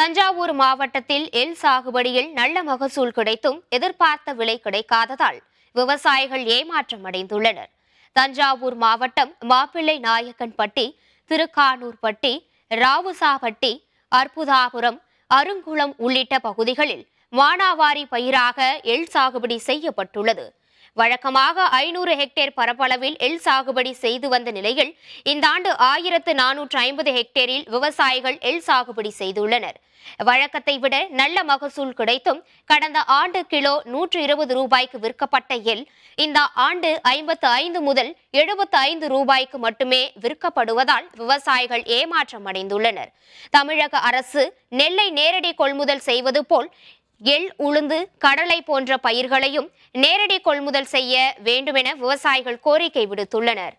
தஞ்சாவூர் மாவட்டத்தில் எல் சாகுபடியில் நல்ல மகசூல் கிடைத்தும் எதிர்பார்த்த விலை கிடைக்காததால் விவசாயிகள் ஏமாற்றம் அடைந்துள்ளனர் தஞ்சாவூர் மாவட்டம் மாப்பிள்ளை நாயக்கன்பட்டி திருக்கானூர்பட்டி ராவுசாபட்டி அற்புதாபுரம் அருங்குளம் உள்ளிட்ட பகுதிகளில் மானாவாரி பயிராக எல் சாகுபடி செய்யப்பட்டுள்ளது வழக்கமாக ஐநூறு ஹெக்டேர் பரப்பளவில் எள் சாகுபடி செய்து வந்த நிலையில் இந்த ஆண்டு ஆயிரத்து நானூற்று ஐம்பது ஹெக்டேரில் விவசாயிகள் எள் சாகுபடி செய்துள்ளனர் வழக்கத்தை விட நல்ல மகசூல் கிடைத்தும் கடந்த ஆண்டு கிலோ நூற்று இருபது ரூபாய்க்கு விற்கப்பட்ட எல் இந்த ஆண்டு ஐம்பத்து ஐந்து முதல் எழுபத்து ஐந்து ரூபாய்க்கு மட்டுமே விற்கப்படுவதால் விவசாயிகள் ஏமாற்றம் அடைந்துள்ளனர் தமிழக அரசு நெல்லை நேரடி கொள்முதல் செய்வது போல் எள் உளுந்து கடலை போன்ற பயிர்களையும் நேரடி கொள்முதல் செய்ய வேண்டுமென விவசாயிகள் கோரிக்கை விடுத்துள்ளனர்